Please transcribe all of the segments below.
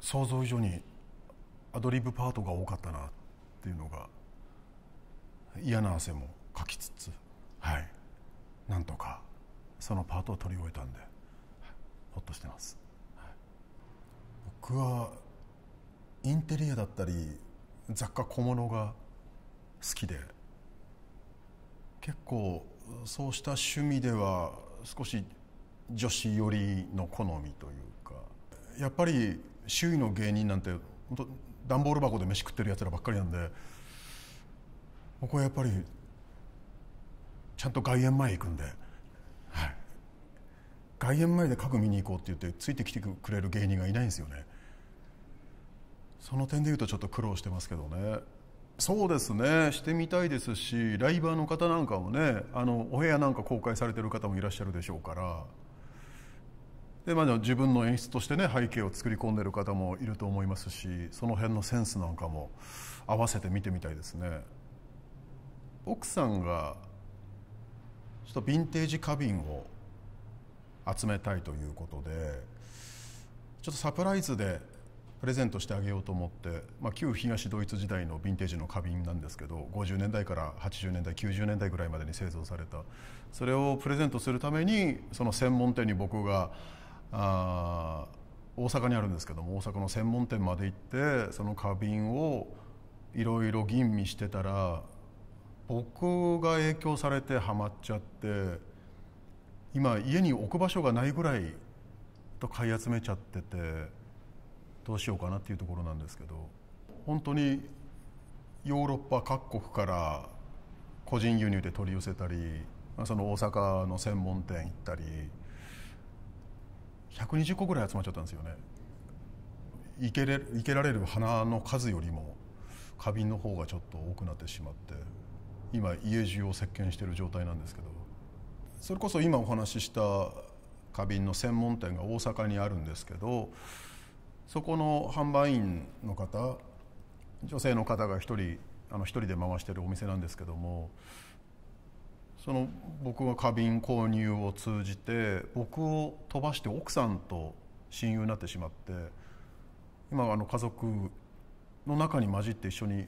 想像以上にアドリブパートが多かったなっていうのが嫌な汗もかきつつはいなんとかそのパートを取り終えたんでほっとしてます、はい、僕はインテリアだったり雑貨小物が好きで結構そうした趣味では少し女子寄りの好みというかやっぱり周囲の芸人なんて本当段ボール箱で飯食ってるやつらばっかりなんで僕はやっぱりちゃんと外苑前行くんで、はい、外苑前で家具見に行こうって言ってついてきてくれる芸人がいないんですよねその点でいうとちょっと苦労してますけどねそうですねしてみたいですしライバーの方なんかもねあのお部屋なんか公開されてる方もいらっしゃるでしょうからでまあ、自分の演出としてね背景を作り込んでる方もいると思いますしその辺のセンスなんかも合わせて見てみたいですね奥さんがちょっとヴィンテージ花瓶を集めたいということでちょっとサプライズでプレゼントしてあげようと思って、まあ、旧東ドイツ時代のヴィンテージの花瓶なんですけど50年代から80年代90年代ぐらいまでに製造されたそれをプレゼントするためにその専門店に僕があ大阪にあるんですけども大阪の専門店まで行ってその花瓶をいろいろ吟味してたら僕が影響されてはまっちゃって今家に置く場所がないぐらいと買い集めちゃっててどうしようかなっていうところなんですけど本当にヨーロッパ各国から個人輸入で取り寄せたりその大阪の専門店行ったり。120個ぐらい集まっちゃったんですよね生けれ生けられる花の数よりも花瓶の方がちょっと多くなってしまって今家中を席巻している状態なんですけどそれこそ今お話しした花瓶の専門店が大阪にあるんですけどそこの販売員の方女性の方が1人あの1人で回してるお店なんですけどもその僕が花瓶購入を通じて僕を飛ばして奥さんと親友になってしまって今あの家族の中に混じって一緒に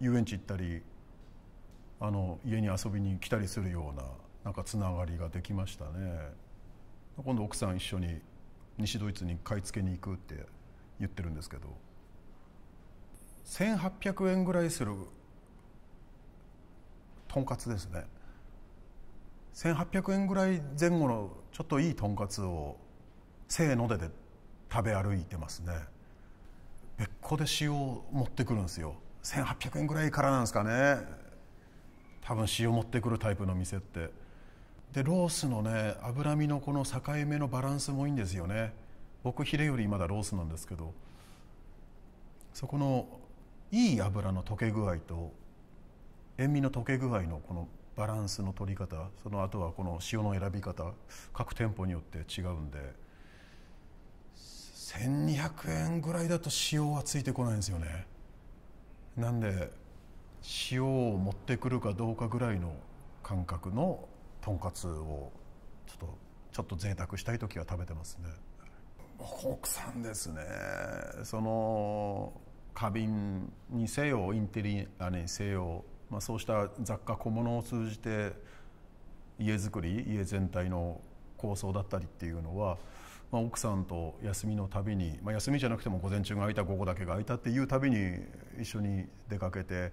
遊園地行ったりあの家に遊びに来たりするようななんかつながりができましたね今度奥さん一緒に西ドイツに買い付けに行くって言ってるんですけど1800円ぐらいするとんかつですね1800円ぐらい前後のちょっといいとんかつをせーのでで食べ歩いてますね別個で塩を持ってくるんですよ1800円ぐらいからなんですかね多分塩持ってくるタイプの店ってでロースのね脂身のこの境目のバランスもいいんですよね僕ヒレよりまだロースなんですけどそこのいい油の溶け具合と塩味の溶け具合のこのバランスの取り方その後はこの塩の選び方各店舗によって違うんで1200円ぐらいだと塩はついてこないんですよねなんで塩を持ってくるかどうかぐらいの感覚のとんかつをちょっとちょっと贅沢したい時は食べてますねさんですねその花瓶にせよインテリアにせよまあ、そうした雑貨小物を通じて家づくり家全体の構想だったりっていうのは、まあ、奥さんと休みのたびに、まあ、休みじゃなくても午前中が空いた午後だけが空いたっていうたびに一緒に出かけて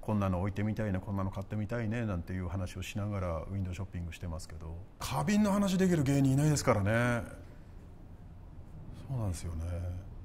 こんなの置いてみたいねこんなの買ってみたいねなんていう話をしながらウィンドウショッピングしてますけど花瓶の話できる芸人いないですからねそうなんですよね